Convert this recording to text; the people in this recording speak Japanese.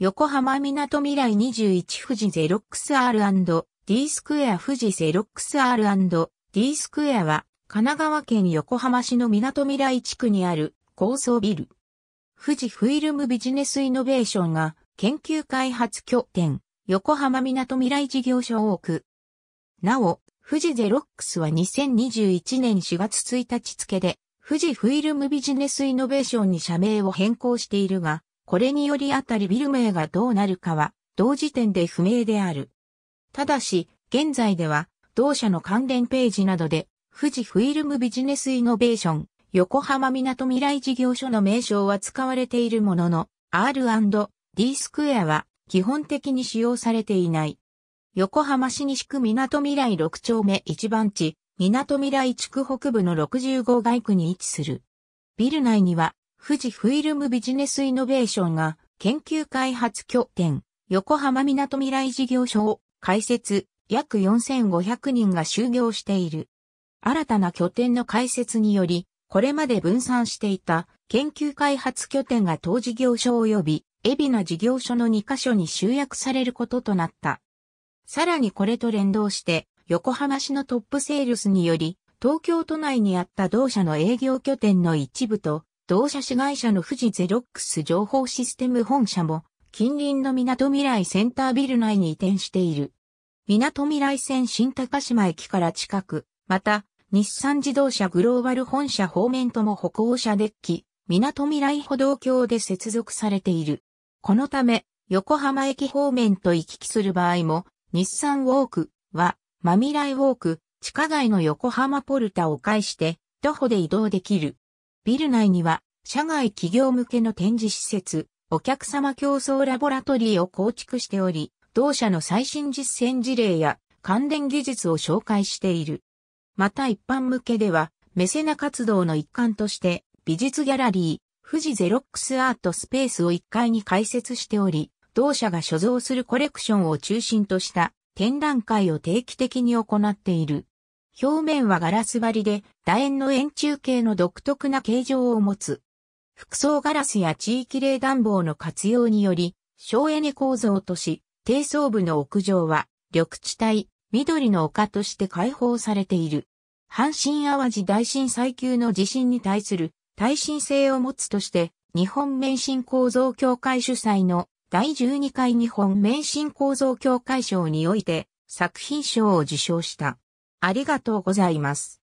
横浜港未来21富士ゼロックス R&D スクエア富士ゼロックス R&D スクエアは神奈川県横浜市の港未来地区にある高層ビル。富士フィルムビジネスイノベーションが研究開発拠点横浜港未来事業所を置く。なお、富士ゼロックスは2021年4月1日付で富士フィルムビジネスイノベーションに社名を変更しているが、これによりあたりビル名がどうなるかは、同時点で不明である。ただし、現在では、同社の関連ページなどで、富士フィルムビジネスイノベーション、横浜港未来事業所の名称は使われているものの、R&D スクエアは基本的に使用されていない。横浜市西区港未来6丁目1番地、港未来地区北部の65街区に位置する。ビル内には富士フィルムビジネスイノベーションが研究開発拠点、横浜港未来事業所を開設、約4500人が就業している。新たな拠点の開設により、これまで分散していた研究開発拠点が当事業所及び、エビナ事業所の2カ所に集約されることとなった。さらにこれと連動して、横浜市のトップセールスにより、東京都内にあった同社の営業拠点の一部と、同社子会社の富士ゼロックス情報システム本社も、近隣の港未来センタービル内に移転している。港未来線新高島駅から近く、また、日産自動車グローバル本社方面とも歩行者デッキ、港未来歩道橋で接続されている。このため、横浜駅方面と行き来する場合も、日産ウォークは、ま未来ウォーク、地下街の横浜ポルタを介して、徒歩で移動できる。ビル内には、社外企業向けの展示施設、お客様競争ラボラトリーを構築しており、同社の最新実践事例や関連技術を紹介している。また一般向けでは、メセナ活動の一環として、美術ギャラリー、富士ゼロックスアートスペースを1階に開設しており、同社が所蔵するコレクションを中心とした展覧会を定期的に行っている。表面はガラス張りで、楕円の円柱形の独特な形状を持つ。複層ガラスや地域冷暖房の活用により、省エネ構造とし、低層部の屋上は、緑地帯、緑の丘として開放されている。阪神淡路大震災級の地震に対する耐震性を持つとして、日本免震構造協会主催の第12回日本免震構造協会賞において作品賞を受賞した。ありがとうございます。